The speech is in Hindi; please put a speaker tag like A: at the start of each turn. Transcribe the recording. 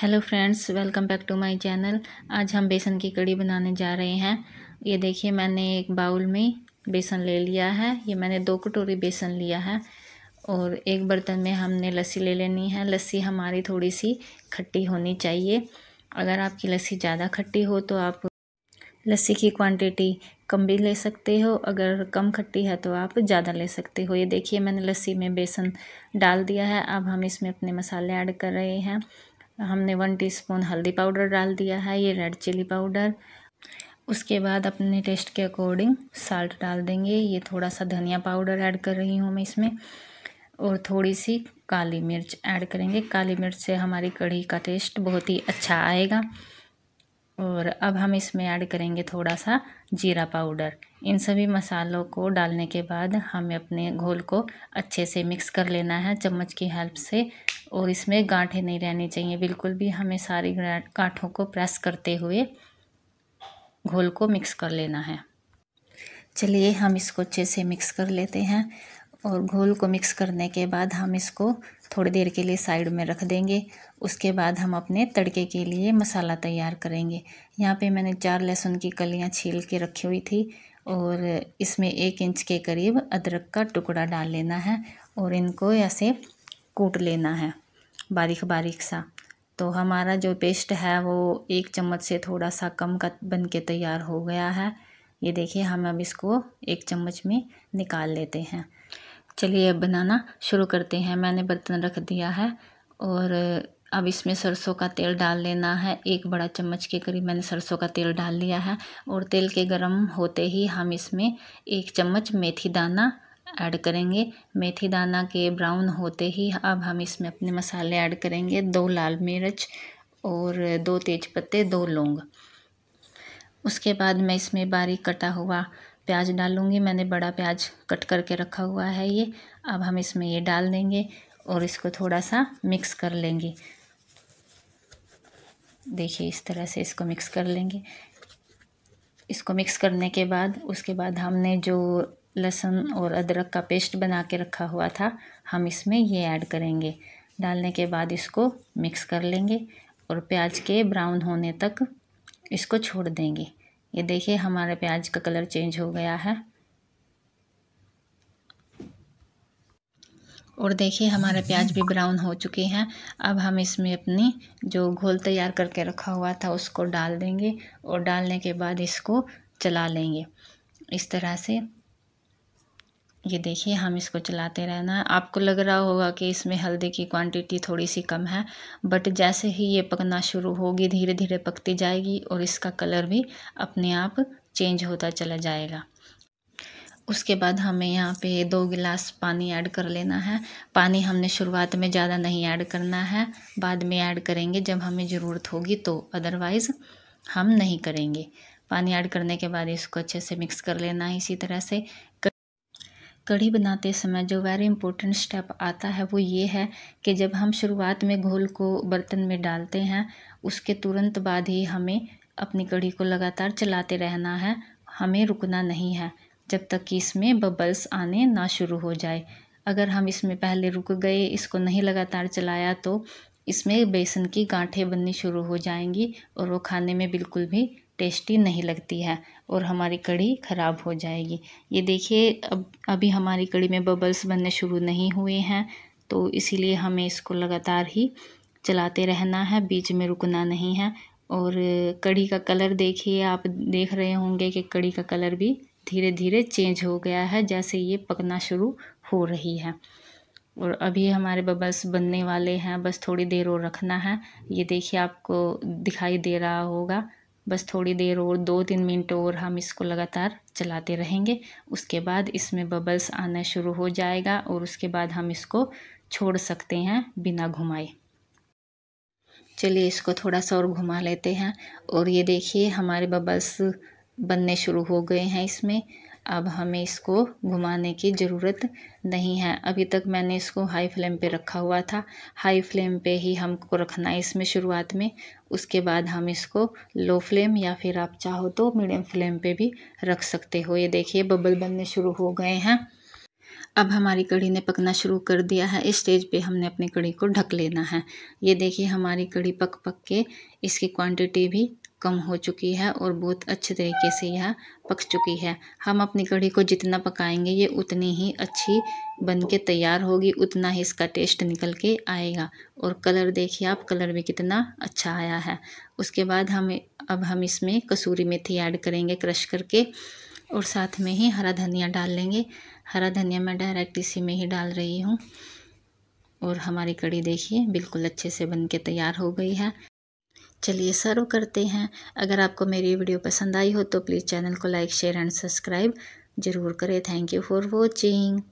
A: hello friends welcome back to my channel आज हम बेसन की कड़ी बनाने जा रहे हैं ये देखिए मैंने एक बाउल में बेसन ले लिया है ये मैंने दो कटोरी बेसन लिया है और एक बर्तन में हमने लस्सी ले लेनी है लस्सी हमारी थोड़ी सी खट्टी होनी चाहिए अगर आपकी लस्सी ज़्यादा खट्टी हो तो आप लस्सी की क्वांटिटी कम भी ले सकते हो अगर कम खट्टी है तो आप ज़्यादा ले सकते हो ये देखिए मैंने लस्सी में बेसन डाल दिया है अब हम इसमें अपने मसाले ऐड कर रहे हैं हमने वन टीस्पून हल्दी पाउडर डाल दिया है ये रेड चिली पाउडर उसके बाद अपने टेस्ट के अकॉर्डिंग साल्ट डाल देंगे ये थोड़ा सा धनिया पाउडर ऐड कर रही हूँ मैं इसमें और थोड़ी सी काली मिर्च ऐड करेंगे काली मिर्च से हमारी कढ़ी का टेस्ट बहुत ही अच्छा आएगा और अब हम इसमें ऐड करेंगे थोड़ा सा जीरा पाउडर इन सभी मसालों को डालने के बाद हमें अपने घोल को अच्छे से मिक्स कर लेना है चम्मच की हेल्प से और इसमें गांठें नहीं रहनी चाहिए बिल्कुल भी हमें सारी गांठों को प्रेस करते हुए घोल को मिक्स कर लेना है चलिए हम इसको अच्छे से मिक्स कर लेते हैं और घोल को मिक्स करने के बाद हम इसको थोड़ी देर के लिए साइड में रख देंगे उसके बाद हम अपने तड़के के लिए मसाला तैयार करेंगे यहाँ पे मैंने चार लहसुन की कलियाँ छील के रखी हुई थी और इसमें एक इंच के करीब अदरक का टुकड़ा डाल लेना है और इनको ऐसे कूट लेना है बारीक बारीक सा तो हमारा जो पेस्ट है वो एक चम्मच से थोड़ा सा कम का बन के तैयार हो गया है ये देखिए हम अब इसको एक चम्मच में निकाल लेते हैं चलिए अब बनाना शुरू करते हैं मैंने बर्तन रख दिया है और अब इसमें सरसों का तेल डाल लेना है एक बड़ा चम्मच के करीब मैंने सरसों का तेल डाल लिया है और तेल के गरम होते ही हम इसमें एक चम्मच मेथी दाना ऐड करेंगे मेथी दाना के ब्राउन होते ही अब हम इसमें अपने मसाले ऐड करेंगे दो लाल मिर्च और दो तेज पत्ते दो लौंग उसके बाद मैं इसमें बारीक कटा हुआ प्याज डालूंगी मैंने बड़ा प्याज कट करके रखा हुआ है ये अब हम इसमें ये डाल देंगे और इसको थोड़ा सा मिक्स कर लेंगे देखिए इस तरह से इसको मिक्स कर लेंगे इसको मिक्स करने के बाद उसके बाद हमने जो लहसुन और अदरक का पेस्ट बना के रखा हुआ था हम इसमें ये ऐड करेंगे डालने के बाद इसको मिक्स कर लेंगे और प्याज के ब्राउन होने तक इसको छोड़ देंगे ये देखिए हमारे प्याज का कलर चेंज हो गया है और देखिए हमारे प्याज भी ब्राउन हो चुके हैं अब हम इसमें अपनी जो घोल तैयार करके रखा हुआ था उसको डाल देंगे और डालने के बाद इसको चला लेंगे इस तरह से ये देखिए हम इसको चलाते रहना है आपको लग रहा होगा कि इसमें हल्दी की क्वांटिटी थोड़ी सी कम है बट जैसे ही ये पकना शुरू होगी धीरे धीरे पकती जाएगी और इसका कलर भी अपने आप चेंज होता चला जाएगा उसके बाद हमें यहाँ पे दो गिलास पानी ऐड कर लेना है पानी हमने शुरुआत में ज़्यादा नहीं ऐड करना है बाद में ऐड करेंगे जब हमें ज़रूरत होगी तो अदरवाइज़ हम नहीं करेंगे पानी ऐड करने के बाद इसको अच्छे से मिक्स कर लेना है इसी तरह से कढ़ी बनाते समय जो वेरी इंपॉर्टेंट स्टेप आता है वो ये है कि जब हम शुरुआत में घोल को बर्तन में डालते हैं उसके तुरंत बाद ही हमें अपनी कढ़ी को लगातार चलाते रहना है हमें रुकना नहीं है जब तक कि इसमें बबल्स आने ना शुरू हो जाए अगर हम इसमें पहले रुक गए इसको नहीं लगातार चलाया तो इसमें बेसन की गांठें बननी शुरू हो जाएंगी और वो खाने में बिल्कुल भी टेस्टी नहीं लगती है और हमारी कड़ी ख़राब हो जाएगी ये देखिए अब अभी हमारी कड़ी में बबल्स बनने शुरू नहीं हुए हैं तो इसीलिए हमें इसको लगातार ही चलाते रहना है बीच में रुकना नहीं है और कड़ी का कलर देखिए आप देख रहे होंगे कि कड़ी का कलर भी धीरे धीरे चेंज हो गया है जैसे ये पकना शुरू हो रही है और अभी हमारे बबल्स बनने वाले हैं बस थोड़ी देर और रखना है ये देखिए आपको दिखाई दे रहा होगा बस थोड़ी देर और दो तीन मिनट और हम इसको लगातार चलाते रहेंगे उसके बाद इसमें बबल्स आना शुरू हो जाएगा और उसके बाद हम इसको छोड़ सकते हैं बिना घुमाए चलिए इसको थोड़ा सा और घुमा लेते हैं और ये देखिए हमारे बबल्स बनने शुरू हो गए हैं इसमें अब हमें इसको घुमाने की ज़रूरत नहीं है अभी तक मैंने इसको हाई फ्लेम पे रखा हुआ था हाई फ्लेम पे ही हमको रखना है इसमें शुरुआत में उसके बाद हम इसको लो फ्लेम या फिर आप चाहो तो मीडियम फ्लेम पे भी रख सकते हो ये देखिए बबल बनने शुरू हो गए हैं अब हमारी कड़ी ने पकना शुरू कर दिया है इस स्टेज पे हमने अपनी कड़ी को ढक लेना है ये देखिए हमारी कड़ी पक पक के इसकी क्वांटिटी भी कम हो चुकी है और बहुत अच्छे तरीके से यह पक चुकी है हम अपनी कढ़ी को जितना पकाएंगे ये उतनी ही अच्छी बन के तैयार होगी उतना ही इसका टेस्ट निकल के आएगा और कलर देखिए आप कलर भी कितना अच्छा आया है उसके बाद हम अब हम इसमें कसूरी मेथी ऐड करेंगे क्रश करके और साथ में ही हरा धनिया डाल लेंगे हरा धनिया मैं डायरेक्ट इसी में ही डाल रही हूँ और हमारी कड़ी देखिए बिल्कुल अच्छे से बन के तैयार हो गई है चलिए सर्व करते हैं अगर आपको मेरी वीडियो पसंद आई हो तो प्लीज़ चैनल को लाइक शेयर एंड सब्सक्राइब ज़रूर करें थैंक यू फॉर वॉचिंग